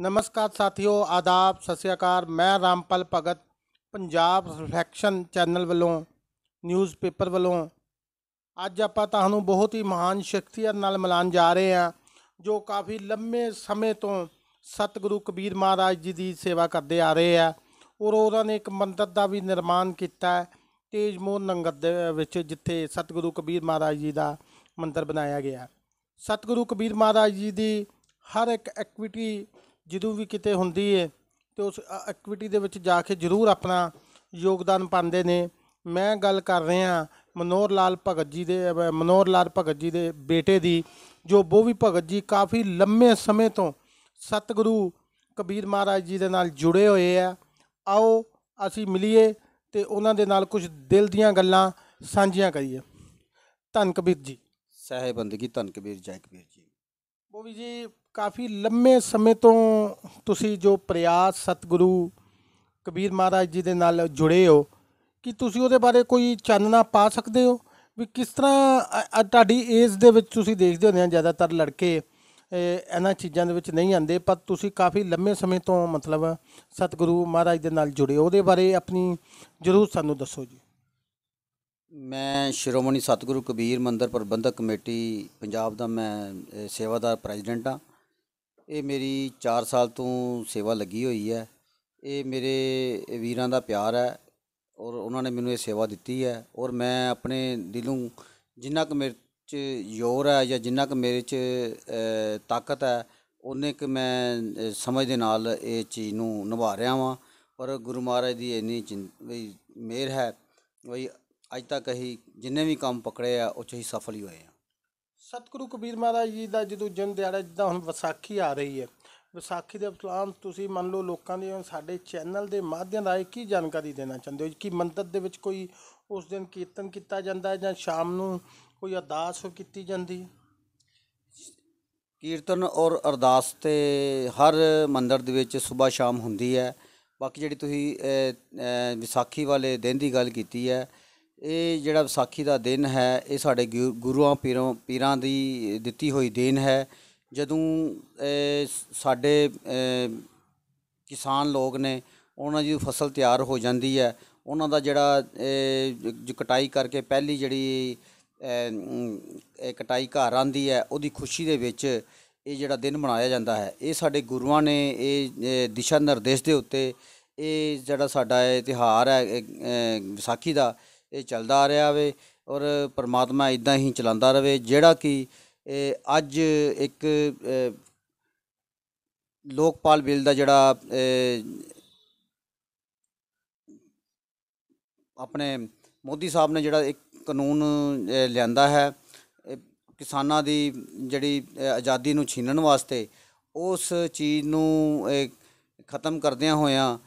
ਨਮਸਕਾਰ ਸਾਥੀਓ ਆਦਾਬ ਸਤਿ ਸ੍ਰੀ ਅਕਾਲ ਮੈਂ ਰਾਮਪਾਲ ਭਗਤ ਪੰਜਾਬ ਰਿਫਲੈਕਸ਼ਨ ਚੈਨਲ ਵੱਲੋਂ ਨਿਊਜ਼ਪੇਪਰ ਵੱਲੋਂ ਅੱਜ ਆਪਾਂ ਤੁਹਾਨੂੰ ਬਹੁਤ ਹੀ ਮਹਾਨ ਸ਼ਖਸੀਅਤ ਨਾਲ ਮਿਲਣ ਜਾ ਰਹੇ ਹਾਂ ਜੋ ਕਾਫੀ ਲੰਮੇ ਸਮੇਂ ਤੋਂ ਸਤਿਗੁਰੂ ਕਬੀਰ ਮਹਾਰਾਜ ਜੀ ਦੀ ਸੇਵਾ ਕਰਦੇ ਆ ਰਹੇ ਆ ਔਰ ਉਹਨਾਂ ਨੇ ਇੱਕ ਮੰਦਿਰ ਦਾ ਵੀ ਨਿਰਮਾਣ ਕੀਤਾ ਹੈ ਤੇਜਮੋਹਨ ਨੰਗਰ ਦੇ ਵਿੱਚ ਜਿੱਥੇ ਸਤਿਗੁਰੂ ਕਬੀਰ ਮਹਾਰਾਜ ਜੀ ਦਾ ਮੰਦਿਰ ਬਣਾਇਆ ਗਿਆ ਸਤਿਗੁਰੂ ਕਬੀਰ ਮਹਾਰਾਜ ਜੀ ਦੀ ਹਰ ਇੱਕ ਐਕਟੀਵਿਟੀ ਜਦੋਂ ਵੀ ਕਿਤੇ ਹੁੰਦੀ ਹੈ ਤੇ ਉਸ ਐਕਟੀਵਿਟੀ ਦੇ ਵਿੱਚ ਜਾ ਕੇ ਜ਼ਰੂਰ ਆਪਣਾ ਯੋਗਦਾਨ ਪਾਉਂਦੇ ਨੇ ਮੈਂ ਗੱਲ ਕਰ ਰਿਹਾ ਮਨੋਹਰ ਲਾਲ ਭਗਤ ਜੀ ਦੇ ਮਨੋਹਰ ਲਾਲ ਭਗਤ ਜੀ ਦੇ ਬੇਟੇ ਦੀ ਜੋ ਬੋਵੀ ਭਗਤ ਜੀ ਕਾਫੀ ਲੰਮੇ ਸਮੇਂ ਤੋਂ ਸਤਿਗੁਰੂ ਕਬੀਰ ਮਹਾਰਾਜ ਜੀ ਦੇ ਨਾਲ ਜੁੜੇ ਹੋਏ ਆ ਆਓ ਅਸੀਂ ਮਿਲੀਏ ਤੇ ਉਹਨਾਂ ਦੇ ਨਾਲ ਕੁਝ ਦਿਲ ਦੀਆਂ ਗੱਲਾਂ ਸਾਂਝੀਆਂ ਕਰੀਏ ਧੰਨ ਕਬੀਰ ਜੀ ਸਹਿਬੰਦਗੀ ਧੰਨ ਕਬੀਰ ਜੈ ਕਬੀਰ ਜੀ ਬੋਵੀ ਜੀ ਕਾਫੀ ਲੰਮੇ ਸਮੇਂ ਤੋਂ ਤੁਸੀਂ ਜੋ ਪ੍ਰਯਾਸ ਸਤਿਗੁਰੂ ਕਬੀਰ ਮਹਾਰਾਜ ਜੀ ਦੇ ਨਾਲ ਜੁੜੇ ਹੋ ਕਿ ਤੁਸੀਂ ਉਹਦੇ ਬਾਰੇ ਕੋਈ ਚਾਨਣਾ ਪਾ ਸਕਦੇ ਹੋ ਵੀ ਕਿਸ ਤਰ੍ਹਾਂ ਤੁਹਾਡੀ ਏਜ ਦੇ ਵਿੱਚ ਤੁਸੀਂ ਦੇਖਦੇ ਹੁੰਦੇ ਆ ਜ਼ਿਆਦਾਤਰ ਲੜਕੇ ਇਹਨਾਂ ਚੀਜ਼ਾਂ ਦੇ ਵਿੱਚ ਨਹੀਂ ਆਉਂਦੇ ਪਰ ਤੁਸੀਂ ਕਾਫੀ ਲੰਮੇ ਸਮੇਂ ਤੋਂ ਮਤਲਬ ਸਤਿਗੁਰੂ ਮਹਾਰਾਜ ਦੇ ਨਾਲ ਜੁੜੇ ਉਹਦੇ ਬਾਰੇ ਆਪਣੀ ਜ਼ਰੂਰ ਸਾਨੂੰ ਦੱਸੋ ਜੀ ਮੈਂ ਸ਼੍ਰੋਮਣੀ ਸਤਿਗੁਰੂ ਕਬੀਰ ਮੰਦਿਰ ਪ੍ਰਬੰਧਕ ਕਮੇਟੀ ਪੰਜਾਬ ਦਾ ਮੈਂ ਸੇਵਾਦਾਰ ਪ੍ਰੈਜ਼ੀਡੈਂਟ ਹਾਂ ਇਹ ਮੇਰੀ 4 ਸਾਲ ਤੋਂ ਸੇਵਾ ਲੱਗੀ ਹੋਈ ਹੈ ਇਹ ਮੇਰੇ ਵੀਰਾਂ ਦਾ ਪਿਆਰ ਹੈ ਔਰ ਉਹਨਾਂ ਨੇ ਮੈਨੂੰ ਇਹ ਸੇਵਾ ਦਿੱਤੀ ਹੈ ਔਰ ਮੈਂ ਆਪਣੇ ਦਿਲੋਂ ਜਿੰਨਾ ਕੁ ਮੇਰੇ 'ਚ ਯੋਰ ਹੈ ਜਾਂ ਜਿੰਨਾ ਕੁ ਮੇਰੇ 'ਚ ਤਾਕਤ ਹੈ ਉਹਨੇ ਕਿ ਮੈਂ ਸਮਝ ਦੇ ਨਾਲ ਇਹ ਚੀਜ਼ ਨੂੰ ਨਿਭਾ ਰਿਹਾ ਹਾਂ ਪਰ ਗੁਰੂ ਮਹਾਰਾਜ ਦੀ ਇੰਨੀ ਮਿਹਰ ਹੈ ਬਈ ਅੱਜ ਤੱਕ ਅਸੀਂ ਜਿੰਨੇ ਵੀ ਕੰਮ ਪਕੜੇ ਆ ਉਹ 'ਚ ਹੀ ਸਫਲ ਹੀ ਹੋਏ ਆ ਸਤਿਗੁਰੂ ਕਬੀਰ ਮਹਾਰਾਜ ਜੀ ਦਾ ਜਦੋਂ ਜਨ ਦਿਹਾੜਾ ਜਿੱਦਾਂ ਹੁਣ ਵਿਸਾਖੀ ਆ ਰਹੀ ਹੈ ਵਿਸਾਖੀ ਦੇ ਪਲਾਨ ਤੁਸੀਂ ਮੰਨ ਲਓ ਲੋਕਾਂ ਦੇ ਸਾਡੇ ਚੈਨਲ ਦੇ ਮਾਧਿਅਮ ਰਾਹੀਂ ਕੀ ਜਾਣਕਾਰੀ ਦੇਣਾ ਚਾਹੁੰਦੇ ਹੋ ਕਿ ਮੰਦਰ ਦੇ ਵਿੱਚ ਕੋਈ ਉਸ ਦਿਨ ਕੀਰਤਨ ਕੀਤਾ ਜਾਂਦਾ ਜਾਂ ਸ਼ਾਮ ਨੂੰ ਕੋਈ ਅਰਦਾਸ ਕੀਤੀ ਜਾਂਦੀ ਕੀਰਤਨ ਔਰ ਅਰਦਾਸ ਤੇ ਹਰ ਮੰਦਰ ਦੇ ਵਿੱਚ ਸਵੇਰ ਸ਼ਾਮ ਹੁੰਦੀ ਹੈ ਬਾਕੀ ਜਿਹੜੀ ਤੁਸੀਂ ਵਿਸਾਖੀ ਵਾਲੇ ਦਿਨ ਦੀ ਗੱਲ ਕੀਤੀ ਹੈ ਇਹ ਜਿਹੜਾ ਵਿਸਾਖੀ ਦਾ ਦਿਨ ਹੈ ਇਹ ਸਾਡੇ ਗੁਰੂਆਂ ਪੀਰਾਂ ਪੀਰਾਂ ਦੀ ਦਿੱਤੀ ਹੋਈ ਦੇਣ ਹੈ ਜਦੋਂ ਸਾਡੇ ਕਿਸਾਨ ਲੋਕ ਨੇ ਉਹਨਾਂ ਦੀ ਫਸਲ ਤਿਆਰ ਹੋ ਜਾਂਦੀ ਹੈ ਉਹਨਾਂ ਦਾ ਜਿਹੜਾ ਕਟਾਈ ਕਰਕੇ ਪਹਿਲੀ ਜਿਹੜੀ ਕਟਾਈ ਘਰ ਆਂਦੀ ਹੈ ਉਹਦੀ ਖੁਸ਼ੀ ਦੇ ਵਿੱਚ ਇਹ ਜਿਹੜਾ ਦਿਨ ਮਨਾਇਆ ਜਾਂਦਾ ਹੈ ਇਹ ਸਾਡੇ ਗੁਰੂਆਂ ਨੇ ਇਹ ਦਿਸ਼ਾ ਨਿਰਦੇਸ਼ ਦੇ ਉੱਤੇ ਇਹ ਜਿਹੜਾ ਸਾਡਾ ਇਹ ਤਿਹਾਰ ਹੈ ਵਿਸਾਖੀ ਦਾ ਇਹ ਚੱਲਦਾ ਆ ਰਿਹਾ ਵੇ ਔਰ ਪਰਮਾਤਮਾ ਇਦਾਂ ਹੀ ਚਲਾਉਂਦਾ ਰਵੇ ਜਿਹੜਾ ਕਿ ਅੱਜ ਇੱਕ ਲੋਕਪਾਲ ਬਿੱਲ ਦਾ ਜਿਹੜਾ ਆਪਣੇ ਮੋਦੀ ਸਾਹਿਬ ਨੇ ਜਿਹੜਾ ਇੱਕ ਕਾਨੂੰਨ ਲਿਆਂਦਾ ਹੈ ਕਿਸਾਨਾਂ ਦੀ ਜਿਹੜੀ ਆਜ਼ਾਦੀ ਨੂੰ ਛੀਨਣ ਵਾਸਤੇ ਉਸ ਚੀਜ਼ ਨੂੰ ਖਤਮ ਕਰਦਿਆਂ ਹੋਇਆਂ